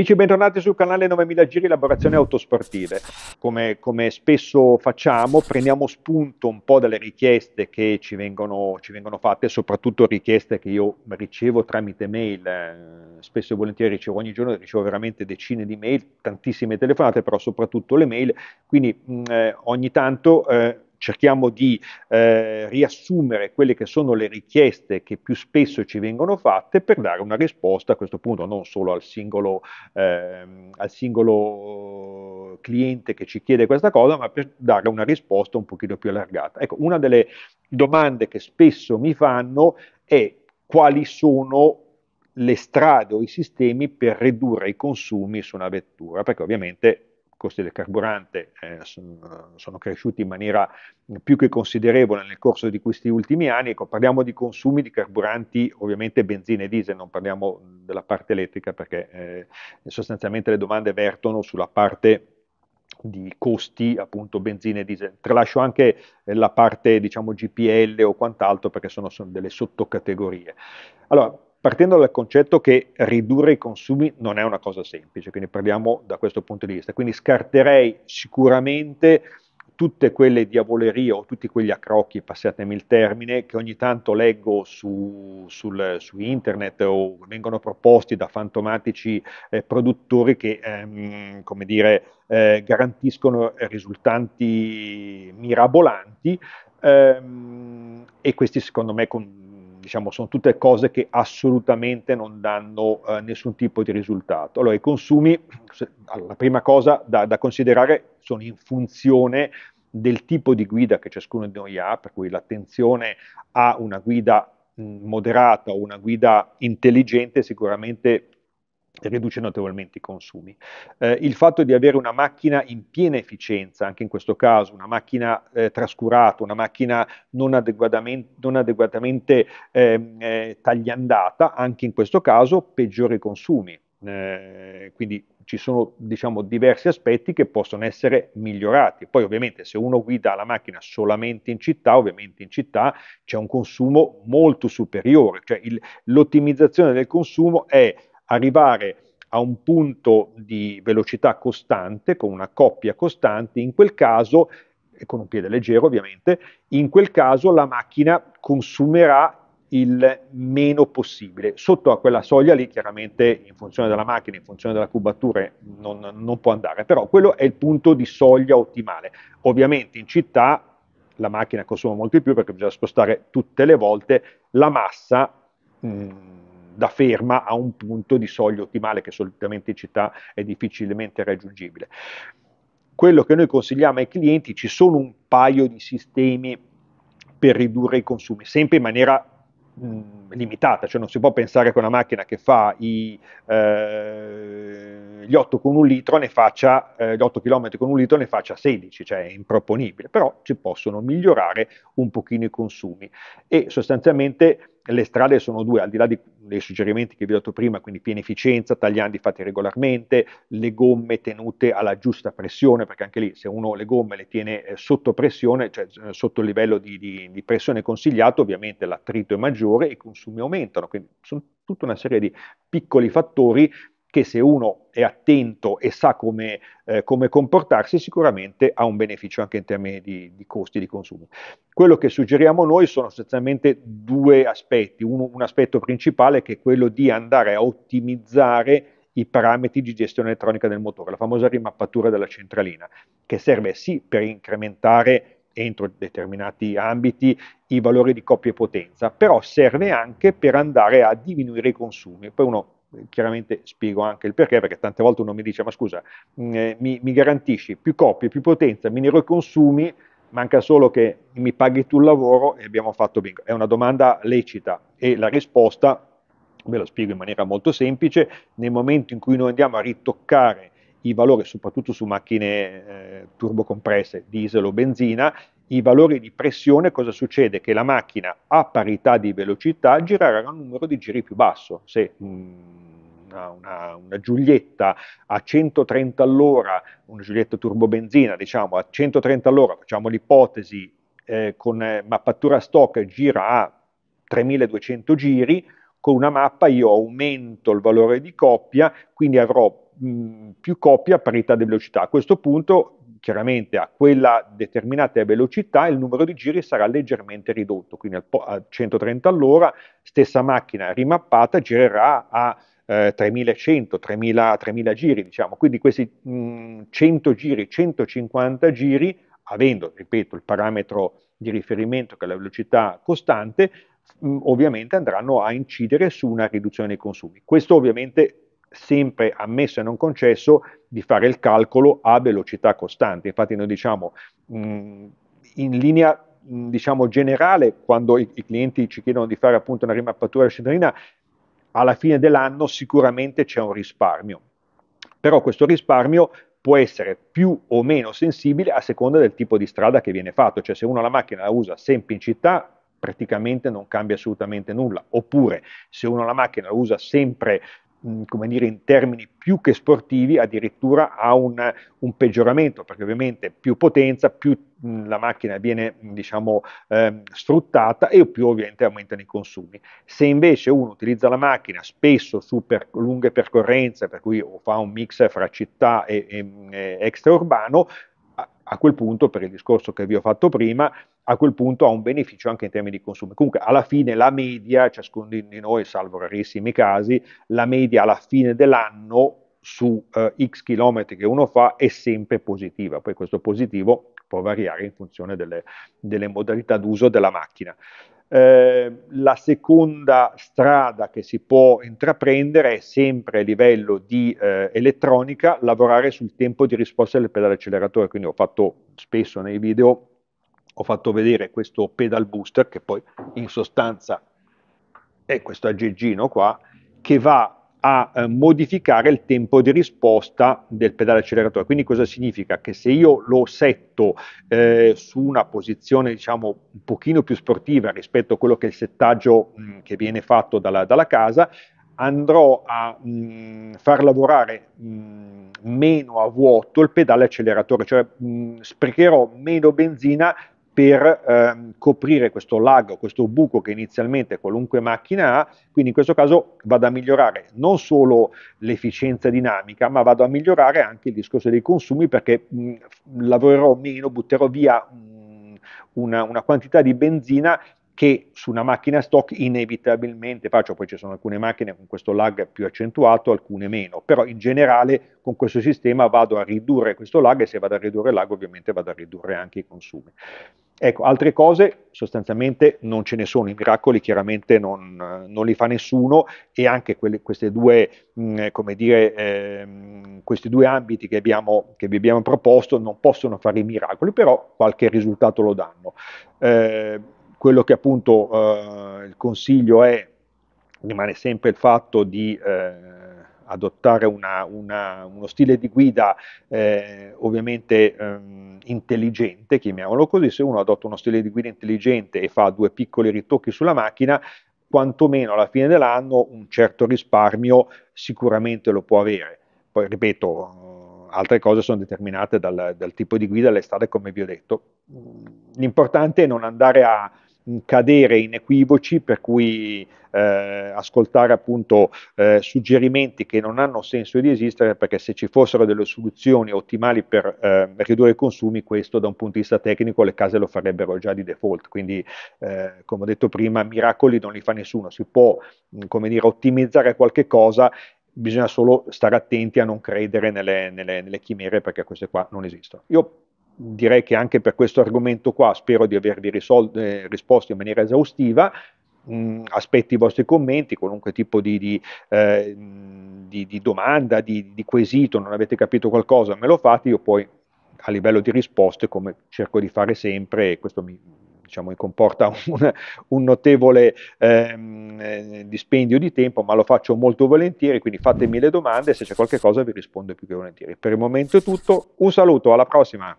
Amici, bentornati sul canale 9000 Giri Elaborazioni Autosportive. Come, come, spesso facciamo, prendiamo spunto un po' dalle richieste che ci vengono, ci vengono fatte, soprattutto richieste che io ricevo tramite mail. Eh, spesso e volentieri ricevo ogni giorno, ricevo veramente decine di mail, tantissime telefonate, però soprattutto le mail. Quindi mh, mm, eh, ogni tanto. Eh, cerchiamo di eh, riassumere quelle che sono le richieste che più spesso ci vengono fatte per dare una risposta a questo punto non solo al singolo, ehm, al singolo cliente che ci chiede questa cosa, ma per dare una risposta un pochino più allargata. Ecco, una delle domande che spesso mi fanno è quali sono le strade o i sistemi per ridurre i consumi su una vettura, perché ovviamente costi del carburante eh, sono, sono cresciuti in maniera più che considerevole nel corso di questi ultimi anni. Ecco, parliamo di consumi di carburanti, ovviamente benzina e diesel, non parliamo della parte elettrica perché eh, sostanzialmente le domande vertono sulla parte di costi appunto benzina e diesel. Tralascio anche la parte diciamo GPL o quant'altro perché sono, sono delle sottocategorie. Allora, partendo dal concetto che ridurre i consumi non è una cosa semplice, quindi parliamo da questo punto di vista, quindi scarterei sicuramente tutte quelle diavolerie o tutti quegli accrocchi, passatemi il termine, che ogni tanto leggo su, sul, su internet o vengono proposti da fantomatici eh, produttori che, ehm, come dire, eh, garantiscono risultati mirabolanti ehm, e questi secondo me con, diciamo, sono tutte cose che assolutamente non danno eh, nessun tipo di risultato. Allora, i consumi, la prima cosa da, da considerare sono in funzione del tipo di guida che ciascuno di noi ha, per cui l'attenzione a una guida mm, moderata o una guida intelligente sicuramente riduce notevolmente i consumi. Eh, il fatto di avere una macchina in piena efficienza, anche in questo caso, una macchina eh, trascurata, una macchina non adeguatamente, non adeguatamente ehm, eh, tagliandata, anche in questo caso peggiora i consumi. Eh, quindi ci sono diciamo, diversi aspetti che possono essere migliorati. Poi ovviamente se uno guida la macchina solamente in città, ovviamente in città c'è un consumo molto superiore, cioè il, l'ottimizzazione del consumo è arrivare a un punto di velocità costante, con una coppia costante, in quel caso, e con un piede leggero ovviamente, in quel caso la macchina consumerà il meno possibile. Sotto a quella soglia lì, chiaramente in funzione della macchina, in funzione della cubatura, non, non può andare, però quello è il punto di soglia ottimale. Ovviamente in città la macchina consuma molto di più perché bisogna spostare tutte le volte la massa. Mh, mm, da ferma a un punto di soglia ottimale che solitamente in città è difficilmente raggiungibile. Quello che noi consigliamo ai clienti, ci sono un paio di sistemi per ridurre i consumi, sempre in maniera limitata, cioè non si può pensare che una macchina che fa i, eh, gli 8 con un litro ne faccia eh, gli 8 km con un litro ne faccia 16, cioè è improponibile, però ci possono migliorare un pochino i consumi e sostanzialmente le strade sono due, al di là di, dei suggerimenti che vi ho dato prima, quindi efficienza, tagliandi fatti regolarmente, le gomme tenute alla giusta pressione, perché anche lì se uno le gomme le tiene eh, sotto pressione, cioè eh, sotto il livello di, di, di, pressione consigliato, ovviamente l'attrito è maggiore e i consumi aumentano, quindi sono tutta una serie di piccoli fattori che se uno è attento e sa come, eh, come comportarsi sicuramente ha un beneficio anche in termini di, di costi di consumo. Quello che suggeriamo noi sono sostanzialmente due aspetti, Uno, un aspetto principale che è quello di andare a ottimizzare i parametri di gestione elettronica del motore, la famosa rimappatura della centralina, che serve sì per incrementare entro determinati ambiti i valori di coppia e potenza, però serve anche per andare a diminuire i consumi. Poi uno chiaramente spiego anche il perché, perché tante volte uno mi dice, ma scusa, mh, mm, eh, mi, mi, garantisci più coppie, più potenza, minero i consumi, manca solo che mi paghi tu il lavoro e abbiamo fatto bingo. È una domanda lecita e la risposta, ve lo spiego in maniera molto semplice, nel momento in cui noi andiamo a ritoccare i valori, soprattutto su macchine eh, turbocompresse, diesel o benzina, i valori di pressione, cosa succede? Che la macchina a parità di velocità girerà un numero di giri più basso. Se mm, una, una, una Giulietta a 130 all'ora, una Giulietta turbobenzina, diciamo a 130 all'ora, facciamo l'ipotesi, eh, con eh, mappatura stock gira a 3200 giri, con una mappa io aumento il valore di coppia, quindi avrò mh, mm, più coppia a parità di velocità. A questo punto chiaramente a quella determinata velocità il numero di giri sarà leggermente ridotto, quindi a 130 all'ora stessa macchina rimappata girerà a eh, 3100, 3000, 3000 giri, diciamo. quindi questi mh, mm, 100 giri, 150 giri, avendo, ripeto, il parametro di riferimento che è la velocità costante, mh, mm, ovviamente andranno a incidere su una riduzione dei consumi. Questo ovviamente sempre ammesso e non concesso di fare il calcolo a velocità costante. Infatti noi diciamo mh, mm, in linea mh, mm, diciamo generale quando i, i, clienti ci chiedono di fare appunto una rimappatura della cittadina, alla fine dell'anno sicuramente c'è un risparmio. Però questo risparmio può essere più o meno sensibile a seconda del tipo di strada che viene fatto, cioè se uno la macchina la usa sempre in città praticamente non cambia assolutamente nulla, oppure se uno la macchina la usa sempre come dire, in termini più che sportivi, addirittura ha un, un peggioramento, perché ovviamente più potenza, più la macchina viene diciamo, eh, sfruttata e più ovviamente aumentano i consumi. Se invece uno utilizza la macchina spesso su per lunghe percorrenze, per cui fa un mix fra città e, e, e extraurbano, a quel punto, per il discorso che vi ho fatto prima, a quel punto ha un beneficio anche in termini di consumo. Comunque alla fine la media, ciascuno di noi, salvo rarissimi casi, la media alla fine dell'anno su eh, x chilometri che uno fa è sempre positiva, poi questo positivo può variare in funzione delle, delle modalità d'uso della macchina. Eh, la seconda strada che si può intraprendere è sempre a livello di eh, elettronica lavorare sul tempo di risposta del pedale acceleratore, quindi ho fatto spesso nei video ho fatto vedere questo pedal booster che poi in sostanza è questo aggeggino qua che va a eh, modificare il tempo di risposta del pedale acceleratore. Quindi cosa significa? Che se io lo setto eh, su una posizione diciamo un pochino più sportiva rispetto a quello che è il settaggio mh, mm, che viene fatto dalla, dalla casa, andrò a mh, mm, far lavorare mh, mm, meno a vuoto il pedale acceleratore, cioè mh, sprecherò meno benzina per ehm, coprire questo lag, questo buco che inizialmente qualunque macchina ha, quindi in questo caso vado a migliorare non solo l'efficienza dinamica, ma vado a migliorare anche il discorso dei consumi perché mh, lavorerò meno, butterò via mh, una, una quantità di benzina che su una macchina stock inevitabilmente faccio, poi ci sono alcune macchine con questo lag più accentuato, alcune meno, però in generale con questo sistema vado a ridurre questo lag e se vado a ridurre il lag ovviamente vado a ridurre anche i consumi. Ecco, altre cose sostanzialmente non ce ne sono, i miracoli chiaramente non, non li fa nessuno e anche quelle, due, mh, mm, dire, eh, questi due ambiti che, abbiamo, che, vi abbiamo proposto non possono fare i miracoli, però qualche risultato lo danno. Eh, quello che appunto eh, il consiglio è, rimane sempre il fatto di eh, adottare una, una, uno stile di guida eh, ovviamente ehm, intelligente, chiamiamolo così, se uno adotta uno stile di guida intelligente e fa due piccoli ritocchi sulla macchina, quantomeno alla fine dell'anno un certo risparmio sicuramente lo può avere. Poi ripeto, eh, altre cose sono determinate dal, dal tipo di guida, alle strade come vi ho detto. L'importante è non andare a cadere in equivoci, per cui eh, ascoltare appunto eh, suggerimenti che non hanno senso di esistere, perché se ci fossero delle soluzioni ottimali per eh, ridurre i consumi, questo da un punto di vista tecnico le case lo farebbero già di default. Quindi, eh, come ho detto prima, miracoli non li fa nessuno, si può mm, come dire, ottimizzare qualche cosa. Bisogna solo stare attenti a non credere nelle, nelle, nelle chimere perché queste qua non esistono. Io direi che anche per questo argomento qua spero di avervi risolto, eh, risposto in maniera esaustiva. Mh, mm, aspetto i vostri commenti, qualunque tipo di, di, eh, di, di domanda, di, quesito, non avete capito qualcosa, me lo fate, io poi a livello di risposte, come cerco di fare sempre, questo mi, diciamo, mi comporta un, un notevole ehm, eh, dispendio di tempo, ma lo faccio molto volentieri, quindi fatemi le domande, se c'è qualche cosa vi rispondo più che volentieri. Per il momento è tutto, un saluto, alla prossima!